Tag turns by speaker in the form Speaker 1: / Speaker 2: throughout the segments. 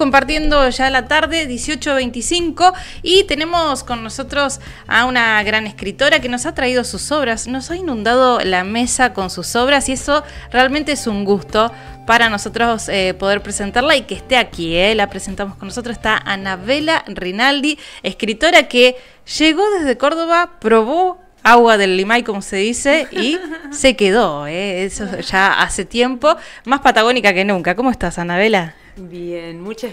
Speaker 1: compartiendo ya la tarde, 18.25, y tenemos con nosotros a una gran escritora que nos ha traído sus obras, nos ha inundado la mesa con sus obras y eso realmente es un gusto para nosotros eh, poder presentarla y que esté aquí. Eh. La presentamos con nosotros. Está Anabela Rinaldi, escritora que llegó desde Córdoba, probó agua del limay, como se dice, y se quedó. Eh. Eso ya hace tiempo, más
Speaker 2: patagónica que nunca. ¿Cómo estás, Anabela? Bien, muchas,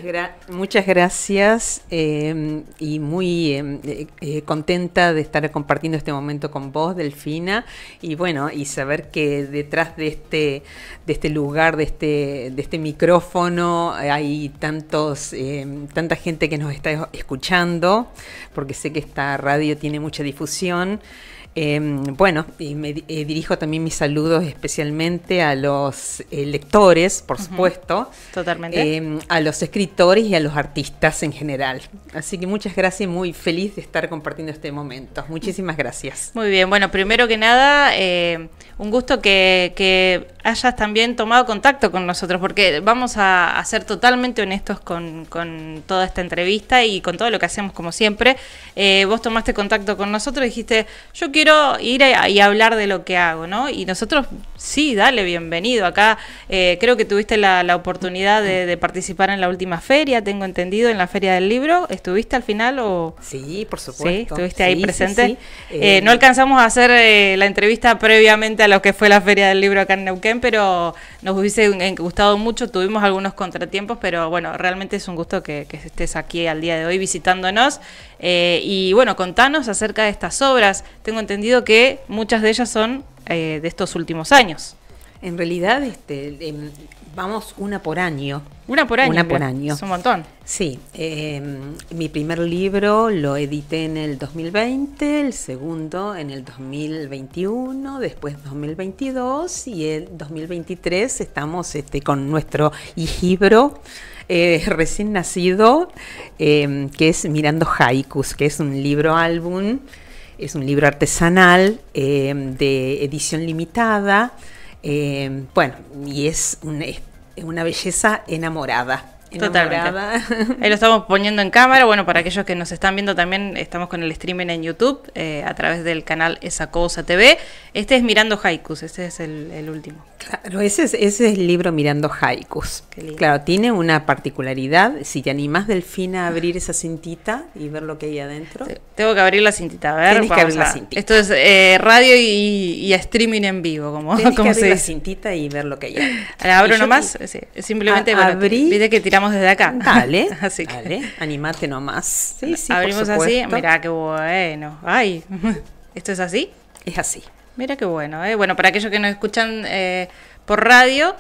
Speaker 2: muchas gracias em, y muy em, eh, eh, contenta de estar compartiendo este momento con vos, Delfina, y bueno, y saber que detrás de este, de este lugar, de este, de este micrófono, hay tantos, em, tanta gente que nos está escuchando, porque sé que esta radio tiene mucha difusión. Em, bueno, y me eh, dirijo también mis saludos especialmente a los eh, lectores, por supuesto. Totalmente. Em, a los escritores y a los artistas en general. Así que muchas gracias y muy feliz de estar compartiendo este momento. Muchísimas gracias. Muy bien, bueno, primero que nada, em, un gusto que, hayas también tomado contacto
Speaker 1: con nosotros, porque vamos a, ser totalmente honestos con, con, toda esta entrevista y con todo lo que hacemos como siempre. Eh, vos tomaste contacto con nosotros y dijiste, yo quiero quiero ir a, y hablar de lo que hago, ¿no? Y nosotros, sí, dale, bienvenido. Acá eh, creo que tuviste la, oportunidad de, participar en la última feria, tengo entendido, en la feria del libro. ¿Estuviste al final o...? Sí, por supuesto. estuviste ahí presente. Eh, eh, no alcanzamos a hacer la entrevista previamente a lo que fue la feria del libro acá en Neuquén, pero nos hubiese gustado mucho, tuvimos algunos contratiempos, pero bueno, realmente es un gusto que estés aquí al día de hoy visitándonos eh, y bueno, contanos acerca de estas obras. Tengo entendido que
Speaker 2: muchas de ellas son eh, de estos últimos años. En realidad, este, em, vamos una por año. Una por año. Una por año. Es un montón. Sí. Em, mi primer libro lo edité en el 2020, el segundo en el 2021, después 2022 y el 2023 estamos este, con nuestro hijibro recién nacido, em, que es Mirando Haikus, que es un libro álbum, es un libro artesanal em, de edición limitada. Em, bueno, y es una, belleza enamorada. Enamorada. Totalmente. Ahí lo estamos poniendo en cámara.
Speaker 1: Bueno, para aquellos que nos están viendo también, estamos con el streaming en YouTube eh, a través del canal Esa Cosa TV. Este es Mirando Haikus, este es el último.
Speaker 2: Claro, ese es, el libro Mirando Haikus. Claro, tiene una particularidad. Si te animás, Delfina, a ah. abrir esa cintita
Speaker 1: y ver lo que hay adentro. tengo que abrir la cintita,
Speaker 2: Esto es eh,
Speaker 1: radio y, streaming en vivo, como, que abrir la cintita y ver lo que hay abro nomás, simplemente, viste que tiramos desde acá. Dale, así animate nomás. Abrimos así, mirá qué bueno. Ay, ¿esto es así? Es así. Mira qué bueno, ¿eh? Bueno, para aquellos que nos escuchan eh, por radio,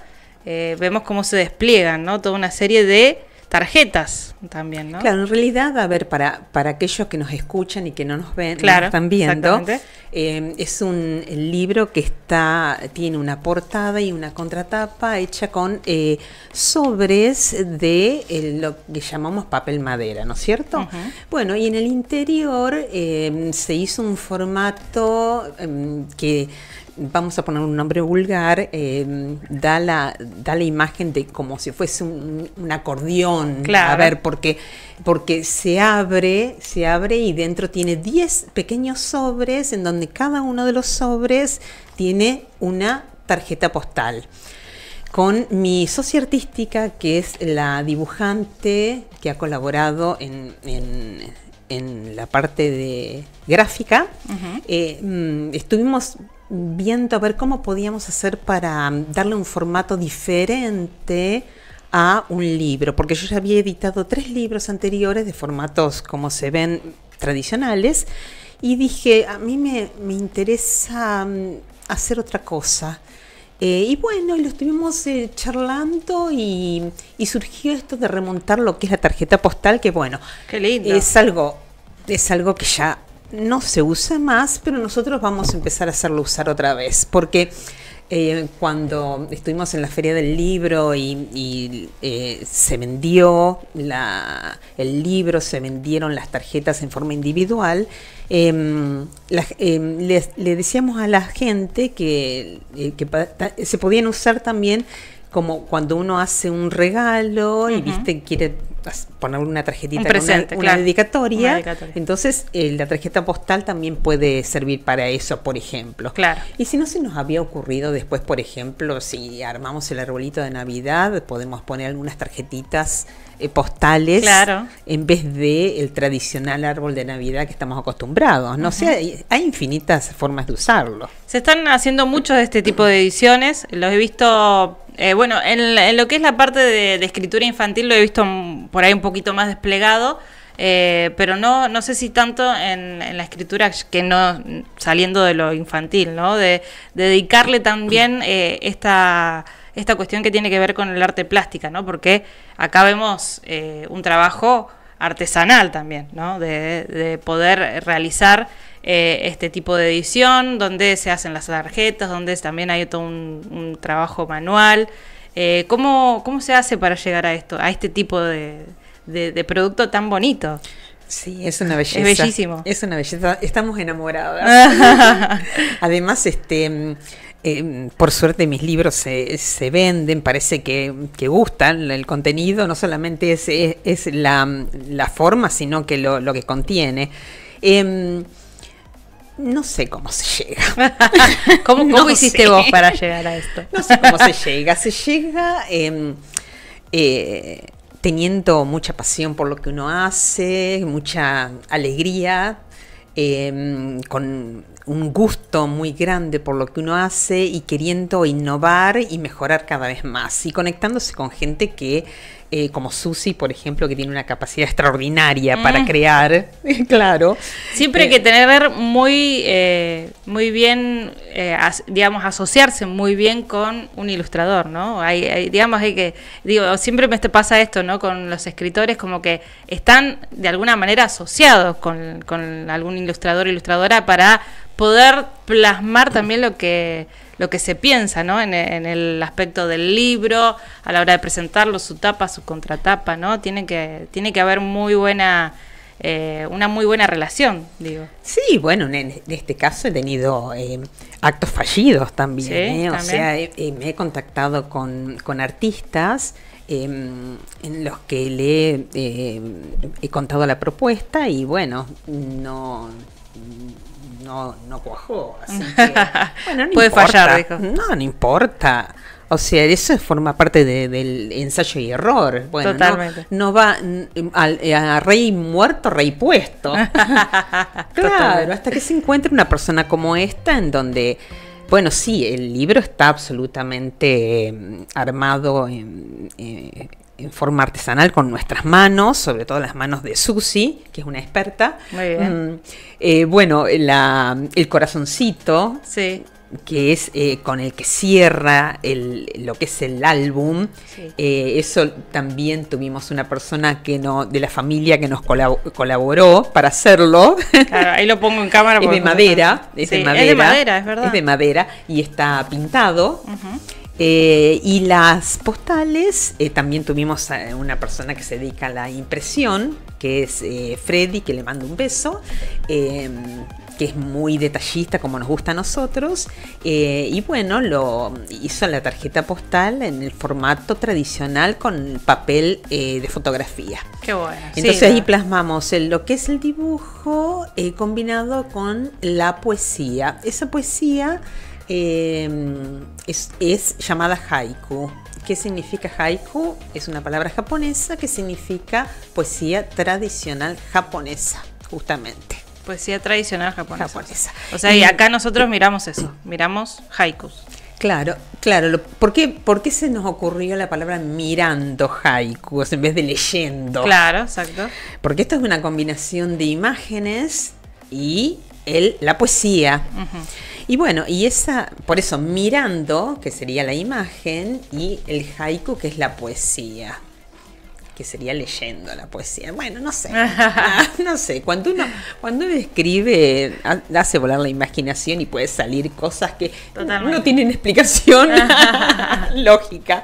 Speaker 1: eh, vemos cómo se despliegan, ¿no? Toda una serie de tarjetas
Speaker 2: también, ¿no? Claro, en realidad, a ver, para, para aquellos que nos escuchan y que no nos ven, están viendo, eh, es un libro que está, tiene una portada y una contratapa hecha con eh, sobres de eh, lo que llamamos papel madera, ¿no es cierto? Bueno, y en el interior se hizo un formato em, que vamos a poner un nombre vulgar, eh, da, la, imagen de como si fuese un, acordeón. A ver, porque, porque se abre, se abre y dentro tiene 10 pequeños sobres en donde cada uno de los sobres tiene una tarjeta postal con mi socia artística, que es la dibujante que ha colaborado en, en, la parte de gráfica. Eh, mm, estuvimos viendo a ver cómo podíamos hacer para mm, darle un formato diferente a un libro, porque yo ya había editado tres libros anteriores de formatos como se ven tradicionales y dije, a mí me, me interesa mm, hacer otra cosa. Eh, y bueno, lo estuvimos eh, charlando y, y, surgió esto de remontar lo que es la tarjeta postal, que bueno, Qué lindo. es algo es algo que ya no se usa más, pero nosotros vamos a empezar a hacerlo usar otra vez, porque eh, cuando estuvimos en la feria del libro y, eh, se vendió la, el libro, se vendieron las tarjetas en forma individual, em, em, le, decíamos a la gente que, eh, se podían usar también como cuando uno hace un regalo y viste quiere poner una tarjetita, una, dedicatoria. Entonces, eh, la tarjeta postal también puede servir para eso, por ejemplo. Claro. Y si no se nos había ocurrido después, por ejemplo, si armamos el arbolito de Navidad, podemos poner algunas tarjetitas eh, postales en vez de el tradicional árbol de Navidad que estamos acostumbrados. No sé, hay, hay, infinitas formas de usarlo.
Speaker 1: Se están haciendo muchos de este tipo de ediciones. Los he visto eh, bueno, en, lo que es la parte de, escritura infantil lo he visto por ahí un poquito más desplegado, eh, pero no, no sé si tanto en, la escritura que no saliendo de lo infantil, ¿no? De, dedicarle también eh, esta, esta cuestión que tiene que ver con el arte plástica, ¿no? Porque acá vemos un trabajo artesanal también, ¿no? De, de poder realizar eh, este tipo de edición, donde se hacen las tarjetas, donde también hay todo un, trabajo manual. Eh, ¿cómo, se hace para llegar a esto, a este tipo de, producto tan bonito?
Speaker 2: Sí, es una belleza. Es bellísimo. Es una belleza. Estamos enamoradas. Además, este, mm, eh, por suerte mis libros se, venden, parece que, gustan el contenido, no solamente es, es, mm, la, forma, sino que lo, que contiene. Em, no sé cómo se llega. ¿Cómo, hiciste vos para llegar a esto? No sé cómo se llega. Se llega em, eh, teniendo mucha pasión por lo que uno hace, mucha alegría, em, con un gusto muy grande por lo que uno hace y queriendo innovar y mejorar cada vez más y conectándose con gente que, eh, como Susi, por ejemplo, que tiene una capacidad extraordinaria mm. para crear, claro.
Speaker 1: Siempre hay eh, que tener muy, eh, muy bien, digamos, asociarse muy bien con un ilustrador, ¿no? Hay, digamos, hay que, digo, siempre me pasa esto, ¿no? Con los escritores como que están de alguna manera asociados con, con algún ilustrador o ilustradora para poder plasmar también lo que, lo que se piensa, ¿no? En, el aspecto del libro, a la hora de presentarlo, su tapa, su contratapa, ¿no? Tiene que, tiene que haber muy buena,
Speaker 2: eh, una muy buena relación, digo. Sí, bueno, en, este caso he tenido eh, actos fallidos también, ¿eh? O sea, me he contactado con, con artistas. Em, en los que le he contado la propuesta y bueno, no, no, no cuajó. Puede fallar, No, no importa. O sea, eso forma parte del ensayo y error. Totalmente. No, va a, rey muerto, rey puesto. claro, hasta que se encuentre una persona como esta en donde... Bueno, sí, el libro está absolutamente em, armado en eh, en forma artesanal con nuestras manos, sobre todo las manos de Susi, que es una experta. Muy bien. Mm, eh, bueno, el corazoncito, sí. que es eh, con el que cierra lo que es el álbum. Eh, eso también tuvimos una persona que no, de la familia que nos colaboró para hacerlo. Claro, ahí lo pongo en cámara. es, de madera, es de madera, es de madera, es verdad. Es de madera y está pintado. Eh, y las postales, eh, también tuvimos a una persona que se dedica a la impresión, que es eh, Freddy, que le mando un beso, em, que es muy detallista como nos gusta a nosotros. y bueno, lo hizo en la tarjeta postal en el formato tradicional con papel de fotografía. Qué bueno. Entonces ahí plasmamos lo que es el dibujo combinado con la poesía. Esa poesía Em, es, llamada haiku. ¿Qué significa haiku? Es una palabra japonesa que significa poesía tradicional japonesa, justamente.
Speaker 1: Poesía tradicional japonesa. O sea, y acá nosotros miramos eso, miramos haikus.
Speaker 2: Claro, claro. ¿por, qué, se nos ocurrió la palabra mirando haikus en vez de leyendo? Claro, exacto. Porque esto es una combinación de imágenes y el, la poesía. Y bueno, y esa, por eso mirando, que sería la imagen, y el haiku, que es la poesía que sería leyendo la poesía. Bueno, no sé. Ah, no sé. Cuando uno, cuando escribe, hace volar la imaginación y puede salir cosas que no tienen explicación lógica.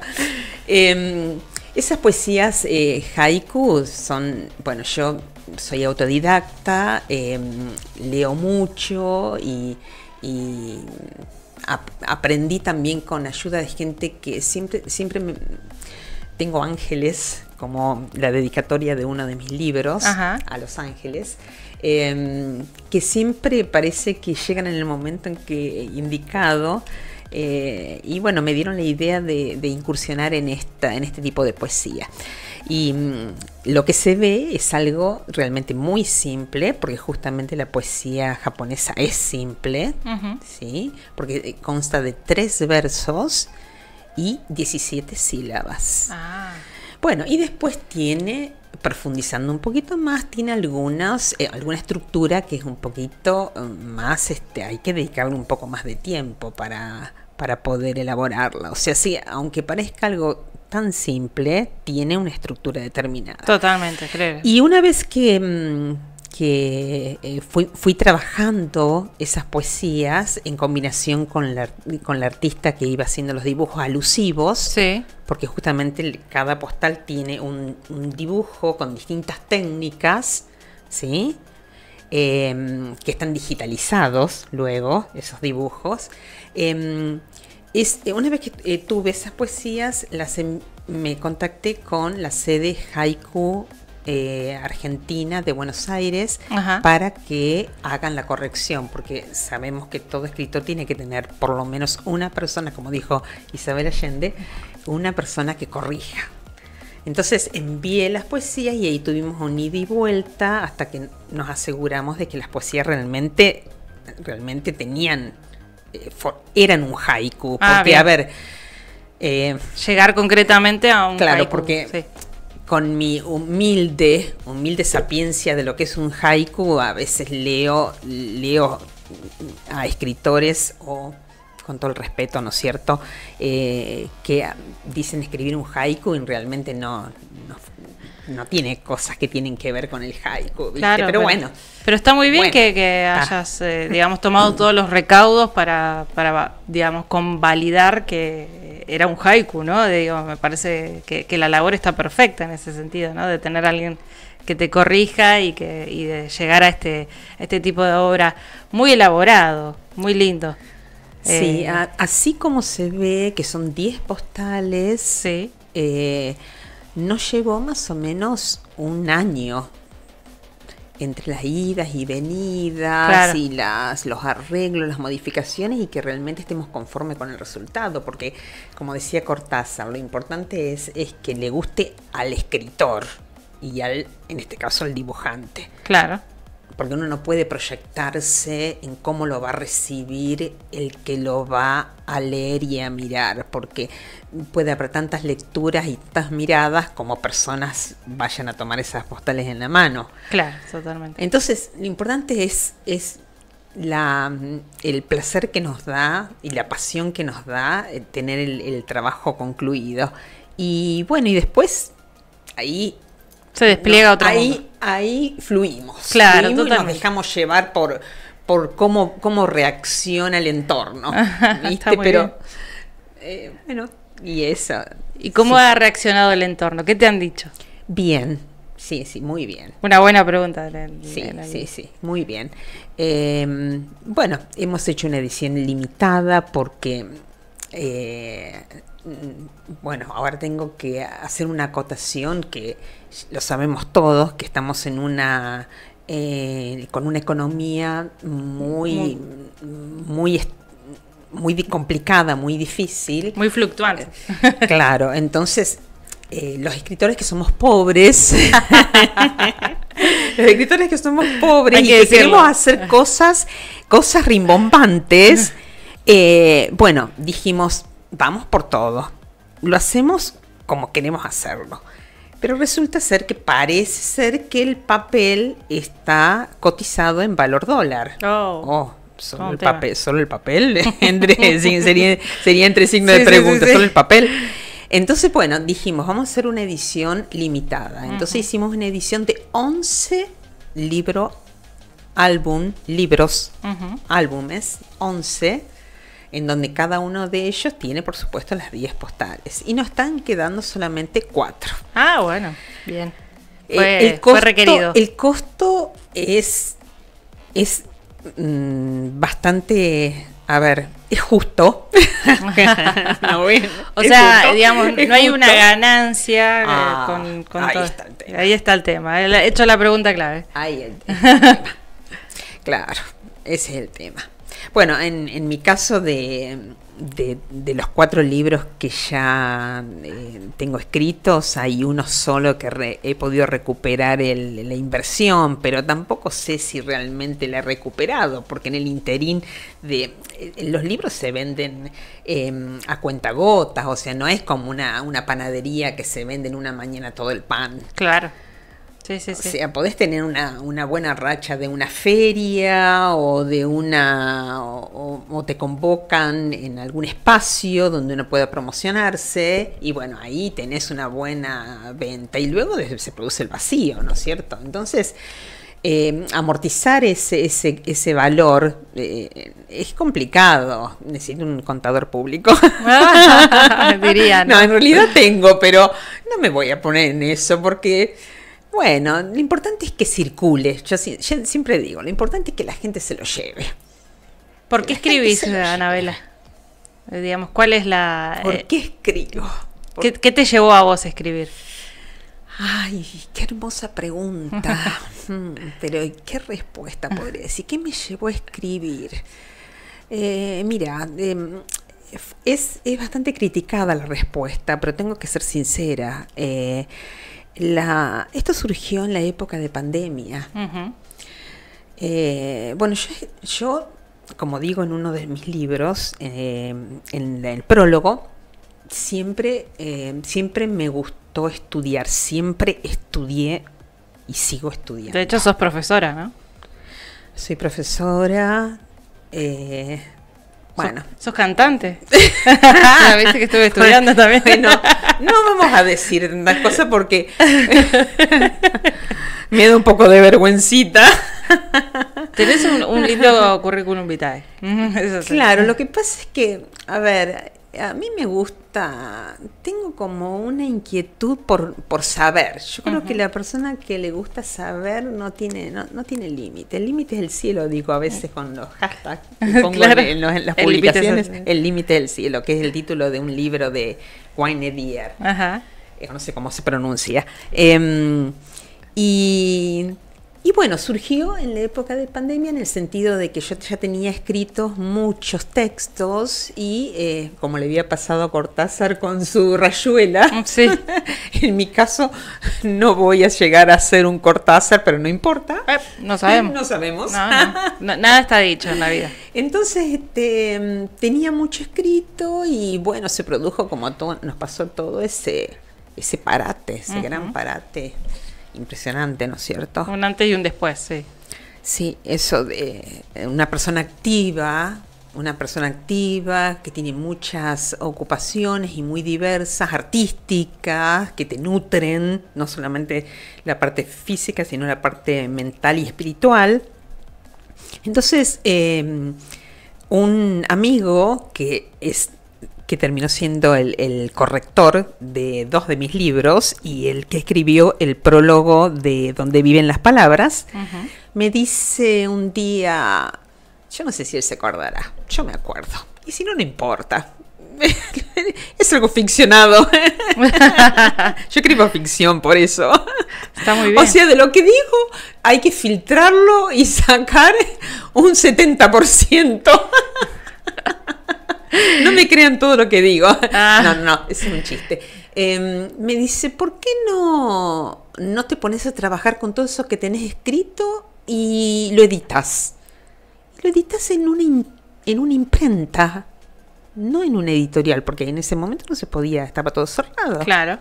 Speaker 2: Em, esas poesías eh, haiku son, bueno, yo soy autodidacta, em, leo mucho y y aprendí también con ayuda de gente que siempre, siempre tengo ángeles, como la dedicatoria de uno de mis libros a Los Ángeles. Em, que siempre parece que llegan en el momento en que indicado eh, y bueno, me dieron la idea de, incursionar en, esta, en este tipo de poesía. Y mm, lo que se ve es algo realmente muy simple, porque justamente la poesía japonesa es simple, ¿sí? porque eh, consta de tres versos y 17 sílabas. Ah. Bueno, y después tiene profundizando un poquito más, tiene algunas, eh, alguna estructura que es un poquito más, este, hay que dedicarle un poco más de tiempo para, para poder elaborarla. O sea, sí, aunque parezca algo tan simple, tiene una estructura determinada.
Speaker 1: Totalmente, creo. Y
Speaker 2: una vez que, mm, eh, fui, trabajando esas poesías en combinación con la, artista que iba haciendo los dibujos alusivos, sí. porque justamente cada postal tiene un dibujo con distintas técnicas, ¿sí? Em, que están digitalizados luego, esos dibujos. Em, es, eh, una vez que eh, tuve esas poesías, em, me contacté con la sede Haiku eh, Argentina de Buenos Aires para que hagan la corrección, porque sabemos que todo escritor tiene que tener por lo menos una persona, como dijo Isabel Allende, una persona que corrija. Entonces envié las poesías y ahí tuvimos un ida y vuelta hasta que nos aseguramos de que las poesías realmente, realmente tenían, eh, eran un haiku. Ah, porque, a ver... Eh, Llegar concretamente a un Claro, porque... con mi humilde, humilde sapiencia de lo que es un haiku, a veces leo, leo a escritores o con todo el respeto, ¿no es cierto?, eh, que dicen escribir un haiku y realmente no, no, tiene cosas que tienen que ver con el haiku, pero, bueno.
Speaker 1: Pero está muy bien que, hayas, eh, digamos,
Speaker 2: tomado todos los recaudos
Speaker 1: para, para, digamos, convalidar que era un haiku, ¿no? me parece que, la labor está perfecta en ese sentido, ¿no? De tener a alguien que te corrija y que y de llegar a este, este tipo de obra muy elaborado, muy lindo.
Speaker 2: Sí, eh, así como se ve que son 10 postales, eh, no eh, llevó más o menos un año entre las idas y venidas y las, los arreglos, las modificaciones y que realmente estemos conformes con el resultado, porque como decía Cortázar, lo importante es, es que le guste al escritor y al, en este caso, al dibujante. Claro porque uno no puede proyectarse en cómo lo va a recibir el que lo va a leer y a mirar, porque puede haber tantas lecturas y tantas miradas como personas vayan a tomar esas postales en la mano. Claro, totalmente. Entonces, lo importante es, es la, el placer que nos da y la pasión que nos da eh, tener el trabajo concluido. Y bueno, y después ahí se despliega otra ahí, ahí fluimos. Claro, nos dejamos llevar por, por cómo, cómo reacciona el entorno. ¿viste? Pero, eh, bueno, y eso. ¿Y cómo ha
Speaker 1: reaccionado el entorno? ¿Qué te han dicho? Bien, sí, sí, muy bien. Una buena pregunta.
Speaker 2: sí, sí, sí, muy bien. Em, bueno, hemos hecho una edición limitada porque... Eh, mm, bueno, ahora tengo que hacer una acotación que lo sabemos todos, que estamos en una eh, con una economía muy, muy, muy complicada, muy difícil. Muy fluctuante. Eh, claro, entonces eh, los escritores que somos pobres, los escritores que somos pobres y que, queremos hacer cosas, cosas rimbombantes, bueno, dijimos, vamos por todo. Lo hacemos como queremos hacerlo. Pero resulta ser que parece ser que el papel está cotizado en valor dólar. Oh. oh solo, el papel, solo el papel, sería, entre signo de pregunta, solo el papel. Entonces, bueno, dijimos, vamos a hacer una edición limitada. Entonces hicimos una edición de 11 libros, álbum, libros, álbumes, 11 en donde cada uno de ellos tiene, por supuesto, las 10 postales. Y nos están quedando solamente cuatro. Ah, bueno, bien. Eh, el, costo, El costo es, es mm, bastante a ver, es justo.
Speaker 1: o sea, digamos, no hay una ganancia eh, ah, con, ahí Está el tema. Ahí está el tema. He hecho la pregunta clave.
Speaker 2: Ahí Claro, ese es el tema. Bueno, en, en mi caso de, de, los cuatro libros que ya eh, tengo escritos, hay uno solo que he podido recuperar la inversión, pero tampoco sé si realmente la he recuperado, porque en el interín de eh, los libros se venden eh, a cuentagotas, o sea, no es como una, una panadería que se vende en una mañana todo el pan. Claro. O sea, podés tener una, buena racha de una feria o de una. O, te convocan en algún espacio donde uno pueda promocionarse y bueno, ahí tenés una buena venta y luego se produce el vacío, ¿no es cierto? Entonces. Eh, amortizar ese, ese, ese valor eh, es complicado. Necesito un contador público. no, en realidad tengo, pero no me voy a poner en eso porque bueno, lo importante es que circule. Yo, siempre digo, lo importante es que la gente se lo lleve. ¿Por qué
Speaker 1: escribís, Anabela? Eh, digamos, ¿cuál es la. ¿Por eh, qué escribo? ¿Qué, te llevó
Speaker 2: a vos a escribir? Ay, qué hermosa pregunta. Mm, pero qué respuesta podría decir. ¿Qué me llevó a escribir? Eh, mira, em, es, es, bastante criticada la respuesta, pero tengo que ser sincera. Eh, la, esto surgió en la época de pandemia. Eh, bueno, yo, como digo en uno de mis libros, em, en el prólogo, siempre, em, siempre me gustó estudiar, siempre estudié y sigo estudiando. De
Speaker 1: hecho, sos profesora, ¿no? Soy profesora,
Speaker 2: eh, bueno.
Speaker 1: ¿Sos, cantante? ah, viste que estuve estudiando también. Bueno, no vamos a decir las cosas porque
Speaker 2: me da un poco de vergüencita.
Speaker 1: Tenés un, lindo currículum vitae. claro, lo
Speaker 2: que pasa es que, a ver, a mí me gusta, tengo como una inquietud por, saber. Yo creo que la persona que le gusta saber no tiene, no, tiene límite. El límite es el cielo, digo a veces con los hashtags en, las publicaciones. el límite del cielo, que es el título de un libro de Wayne Dier eh, no sé cómo se pronuncia. Em, y y bueno, surgió en la época de pandemia en el sentido de que yo ya tenía escritos muchos textos y eh, como le había pasado a Cortázar con su rayuela, mm, en mi caso no voy a llegar a ser un Cortázar, pero no importa. Eh, no sabemos. No
Speaker 1: sabemos. nada está dicho en la vida.
Speaker 2: Entonces este, tenía mucho escrito y bueno, se produjo como todo, nos pasó todo ese, ese parate, ese gran parate impresionante, ¿no es cierto? Un antes y un después, sí. Sí, eso de eh, una persona activa, una persona activa que tiene muchas ocupaciones y muy diversas, artísticas, que te nutren, no solamente la parte física, sino la parte mental y espiritual. Entonces, eh, un amigo que es que terminó siendo el, el, corrector de dos de mis libros y el que escribió el prólogo de Donde viven las palabras, me dice un día, yo no sé si él se acordará, yo me acuerdo, y si no, no importa. es algo ficcionado. yo escribo ficción por eso. Está muy bien. O sea, de lo que digo, hay que filtrarlo y sacar un 70%. no me crean todo lo que digo. Ah. No, no, no, es un chiste. Em, me dice, ¿por qué no, no te pones a trabajar con todo eso que tenés escrito y lo editas? Lo editas en una, en una imprenta, no en una editorial, porque en ese momento no se podía, estaba todo cerrado. Claro.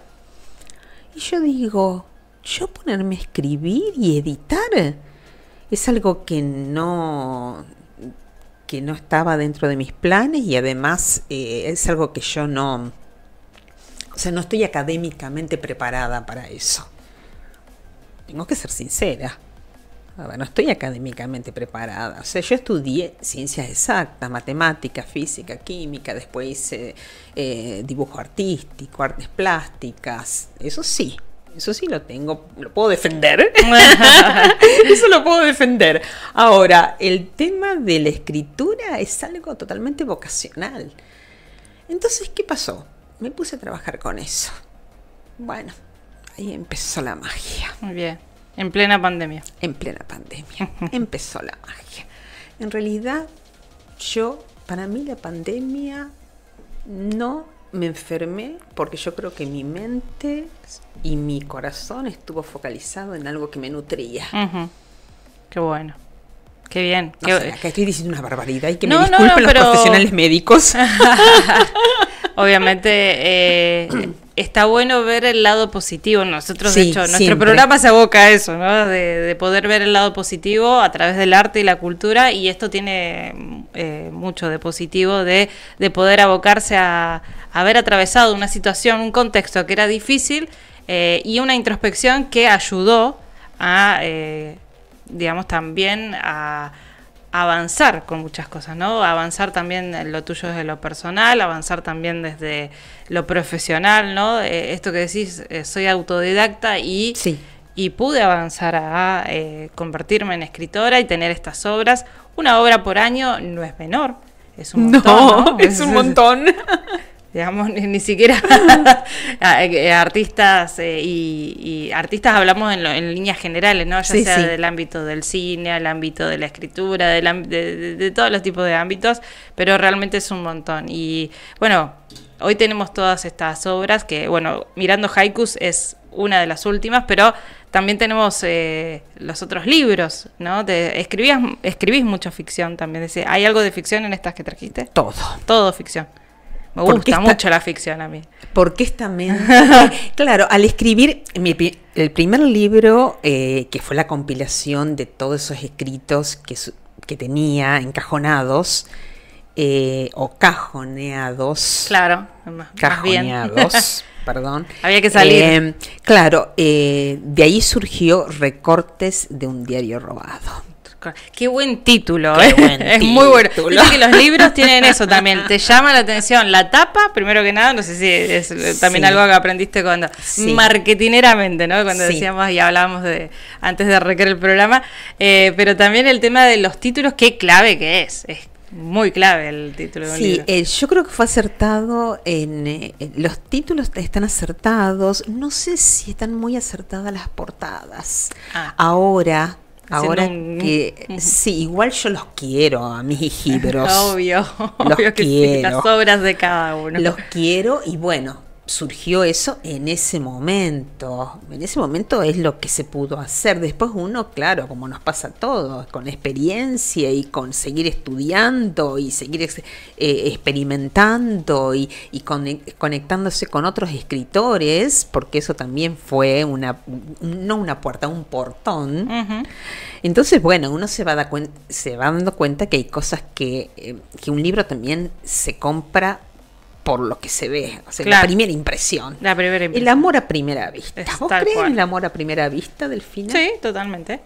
Speaker 2: Y yo digo, yo ponerme a escribir y editar es algo que no, que no estaba dentro de mis planes y además eh, es algo que yo no, o sea, no estoy académicamente preparada para eso. Tengo que ser sincera. no estoy académicamente preparada. O sea, yo estudié ciencias exactas, matemáticas, física, química, después hice eh, dibujo artístico, artes plásticas, eso sí, eso sí lo tengo, lo puedo defender. Eso lo puedo defender. Ahora, el tema de la escritura es algo totalmente vocacional. Entonces, ¿qué pasó? Me puse a trabajar con eso. Bueno, ahí empezó la magia. Muy bien. En plena pandemia. En plena pandemia. empezó la magia. En realidad, yo, para mí la pandemia no me enfermé porque yo creo que mi mente y mi corazón estuvo focalizado en algo que me nutría. Qué bueno. Qué bien. No que estoy diciendo una barbaridad y que me disculpen los profesionales médicos.
Speaker 1: Obviamente eh, está bueno ver el lado positivo. Nosotros, de hecho, nuestro programa
Speaker 2: se aboca a eso,
Speaker 1: De, poder ver el lado positivo a través del arte y la cultura, y esto tiene eh, mucho de positivo de, poder abocarse a, haber atravesado una situación, un contexto que era difícil eh, y una introspección que ayudó a, eh, digamos, también a avanzar con muchas cosas, ¿no? Avanzar también en lo tuyo desde lo personal, avanzar también desde lo profesional, ¿no? Eh, esto que decís, eh, soy autodidacta y, y pude avanzar a eh, convertirme en escritora y tener estas obras. Una obra por año no es menor. Es un montón. es un montón. digamos, ni, siquiera eh, artistas eh, y, artistas hablamos en, líneas generales, ¿no? Ya sea del ámbito del cine, al ámbito de la escritura, de, todos los tipos de ámbitos, pero realmente es un montón. Y bueno, hoy tenemos todas estas obras que, bueno, mirando haikus es una de las últimas, pero también tenemos eh, los otros libros, ¿no? Te escribías, escribís mucho ficción también. ¿Hay algo de ficción en estas que trajiste? Todo. Todo ficción. Me gusta mucho la ficción a mí.
Speaker 2: Porque esta mente. claro, al escribir el primer libro, eh, que fue la compilación de todos esos escritos que, que tenía encajonados, eh, o cajoneados. Claro, cajoneados, perdón. Había que salir. Eh, claro, de ahí surgió Recortes de un diario robado.
Speaker 1: Qué buen título, ¿eh? es muy bueno. los libros tienen eso también. Te llama la atención la tapa, primero que nada, no sé si es también algo que aprendiste cuando marketineramente, ¿no? Cuando decíamos y hablábamos de antes de arrancar el programa, eh, pero también el tema de los títulos, qué clave que es. Es muy clave el título
Speaker 2: de sí, eh, yo creo que fue acertado. En, los títulos están acertados. No sé si están muy acertadas las portadas. Ah. Ahora, Ahora que sí, igual yo los quiero a mis hijos. Obvio, los obvio que Sí, las obras de cada uno. Los quiero y bueno, surgió eso en ese momento. En ese momento es lo que se pudo hacer. Después uno, claro, como nos pasa a todos, con experiencia y con seguir estudiando y seguir eh, experimentando y, eh, conectándose con otros escritores, porque eso también fue una, no una puerta, un portón. Entonces, bueno, uno se va, dando cuenta que hay cosas que, eh, que un libro también se compra por lo que se ve, o sea, la primera impresión. La primera impresión. El amor a primera vista. ¿Vos crees en el amor a primera vista del final? Sí, totalmente.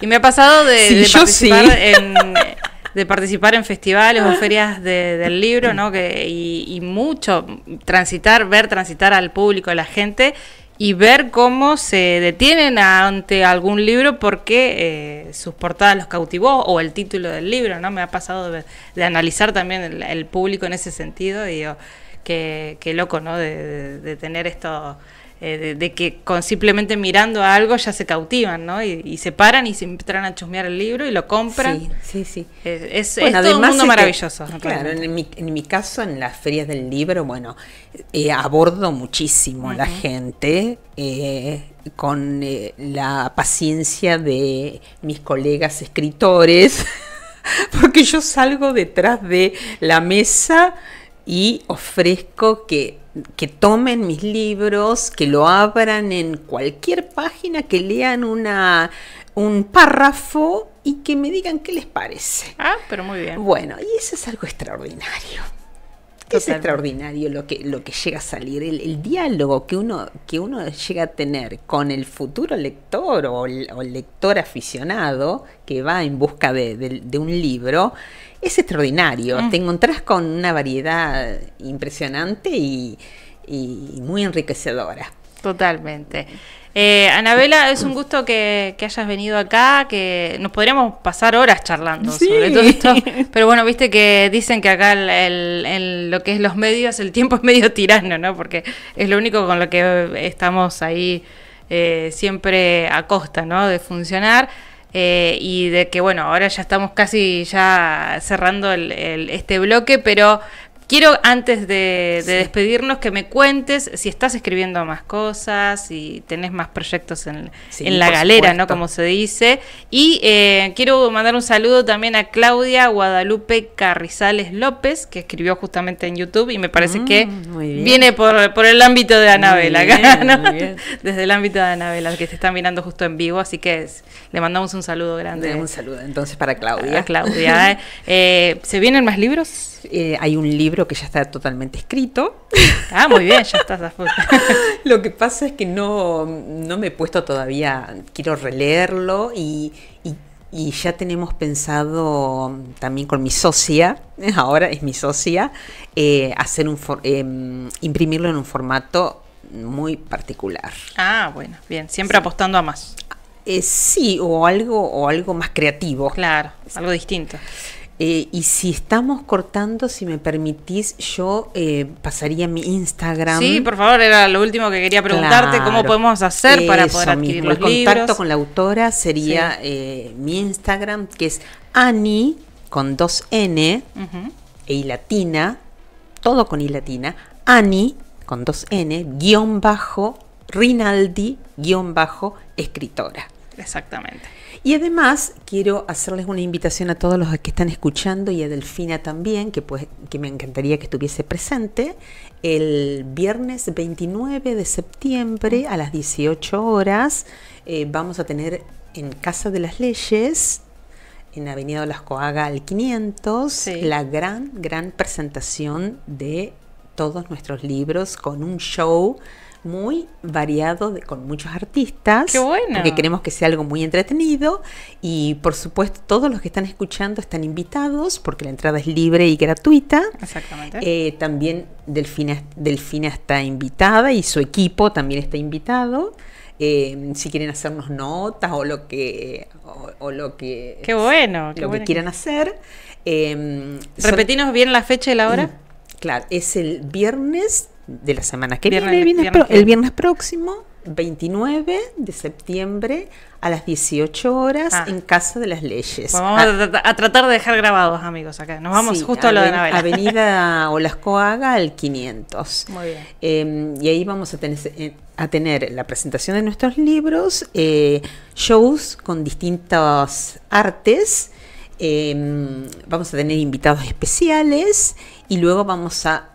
Speaker 2: Y me ha pasado de, de participar en de participar en
Speaker 1: festivales o ferias de, del libro, ¿no? Que, y, y, mucho transitar, ver transitar al público, a la gente y ver cómo se detienen ante algún libro porque eh, sus portadas los cautivó o el título del libro, ¿no? Me ha pasado de, analizar también el, público en ese sentido y digo, qué, loco, ¿no? de tener esto eh, de, que con simplemente mirando algo ya se cautivan,
Speaker 2: ¿no? Y, se paran y se entran a chusmear el libro y lo compran. Sí, sí, sí.
Speaker 1: es, un mundo maravilloso. claro, en
Speaker 2: mi, caso, en las ferias del libro, bueno, eh, abordo muchísimo a la gente eh, con la paciencia de mis colegas escritores, porque yo salgo detrás de la mesa y ofrezco que que tomen mis libros, que lo abran en cualquier página, que lean una, un párrafo y que me digan qué les parece. Ah, pero muy bien. Bueno, y eso es algo extraordinario. Es extraordinario lo que, lo que llega a salir, el, diálogo que uno, que uno llega a tener con el futuro lector o, el, lector aficionado que va en busca de un libro es extraordinario. Mm. Te encontrás con una variedad impresionante y, muy enriquecedora. Totalmente. Eh, Anabela, es un
Speaker 1: gusto que, hayas venido acá, que nos podríamos pasar horas charlando sobre todo esto. Pero bueno, viste que dicen que acá en lo que es los medios, el tiempo es medio tirano, ¿no? Porque es lo único con lo que estamos ahí eh, siempre a costa, ¿no? De funcionar. Eh, y de que bueno, ahora ya estamos casi ya cerrando este bloque, pero Quiero antes de, despedirnos que me cuentes si estás escribiendo más cosas, si tenés más proyectos en, la galera, ¿no? Como se dice. Y eh, quiero mandar un saludo también a Claudia Guadalupe Carrizales López, que escribió justamente en YouTube y me parece mm, que viene por, el ámbito de Anabela, ¿no? Desde el ámbito de Anabela, que te están mirando justo en vivo, así
Speaker 2: que le mandamos un saludo grande. Un saludo entonces para Claudia. Claudia. Eh. Eh, ¿Se vienen más libros? Eh, hay un libro que ya está totalmente escrito. Ah, muy bien, ya estás a Lo que pasa es que no, me he puesto todavía, quiero releerlo y, ya tenemos pensado um, también con mi socia, ahora es mi socia, eh, hacer un em, imprimirlo en un formato muy particular.
Speaker 1: Ah, bueno, bien, siempre apostando a más.
Speaker 2: Eh, sí, o algo, o algo más creativo. Claro, algo distinto. Eh, y si estamos cortando, si me permitís, yo eh, pasaría mi Instagram. Sí,
Speaker 1: por favor, era lo último que quería preguntarte, cómo podemos hacer para poder adquirir El contacto con la
Speaker 2: autora sería eh, mi Instagram, que es Ani, con dos N, e ilatina, todo con ilatina, Ani, con dos N, guión bajo, Rinaldi, guión bajo, escritora. Exactamente. Y además quiero hacerles una invitación a todos los que están escuchando y a Delfina también, que, pues, que me encantaría que estuviese presente, el viernes 29 de septiembre a las 18 horas eh, vamos a tener en Casa de las Leyes en Avenida las Coaga al 500, la gran, gran presentación de todos nuestros libros con un show muy variado con muchos artistas. bueno. Porque queremos que sea algo muy entretenido. Y por supuesto, todos los que están escuchando están invitados porque la entrada es libre y gratuita. Exactamente. Eh, también Delfina, está invitada y su equipo también está invitado. Eh, si quieren hacernos notas o lo que o, lo que bueno lo que quieran hacer eh, ¿Repetimos bien la fecha y la hora claro es el viernes de la semana que viene, el viernes próximo, 29 de septiembre a las 18 horas ah. en Casa de las Leyes. Pues vamos
Speaker 1: ah. a, tratar de dejar grabados, amigos, acá. Nos vamos justo a lo de Avenida
Speaker 2: Olascoaga al 500. Muy bien. Em, y ahí vamos eh, a tener, la presentación de nuestros libros, eh, shows con distintas artes. Em, vamos a tener invitados especiales y luego vamos a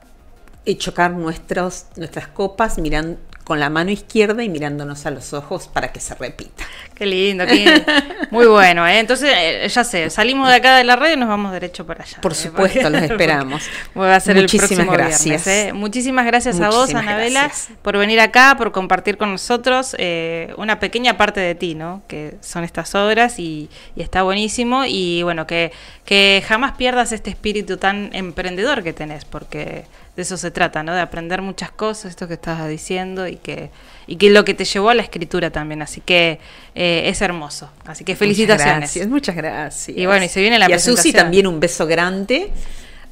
Speaker 2: chocar nuestros, nuestras copas mirando con la mano izquierda y mirándonos a los ojos para que se repita. Qué lindo, qué muy bueno. ¿eh? Entonces, eh, ya sé, salimos de acá de la red y nos vamos derecho para allá. Por
Speaker 1: supuesto, los esperamos. Voy a Muchísimas gracias. ¿eh? Muchísimas gracias a vos, Anabela, por venir acá, por compartir con nosotros eh, una pequeña parte de ti, ¿no? Que son estas obras y, está buenísimo. Y bueno, que, que jamás pierdas este espíritu tan emprendedor que tenés, porque de eso se trata, ¿no? De aprender muchas cosas, esto que estás diciendo y que y que lo que te llevó a la escritura también, así que eh, es hermoso. Así que felicitaciones. Muchas gracias, Y bueno, y se viene la y a Susi también
Speaker 2: un beso grande.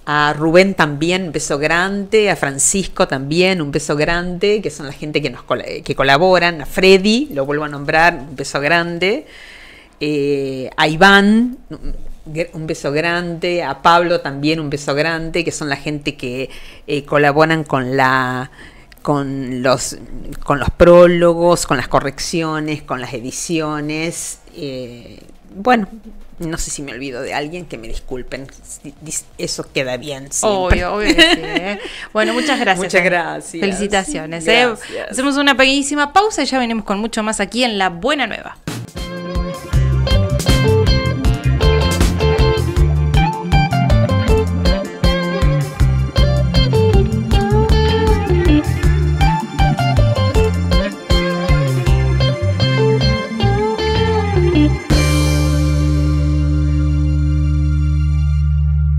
Speaker 2: A Rubén también un beso grande, a Francisco también un beso grande, que son la gente que nos que colaboran, a Freddy, lo vuelvo a nombrar, un beso grande, eh, a Iván, un beso grande, a Pablo también un beso grande, que son la gente que eh, colaboran con la con los con los prólogos, con las correcciones, con las ediciones. Eh, bueno, no sé si me olvido de alguien, que me disculpen. Eso queda bien. Obvio, ¿eh? Bueno, muchas gracias. Muchas gracias. Felicitaciones. Hacemos
Speaker 1: una pequeñísima pausa y ya venimos con mucho más aquí en La Buena Nueva.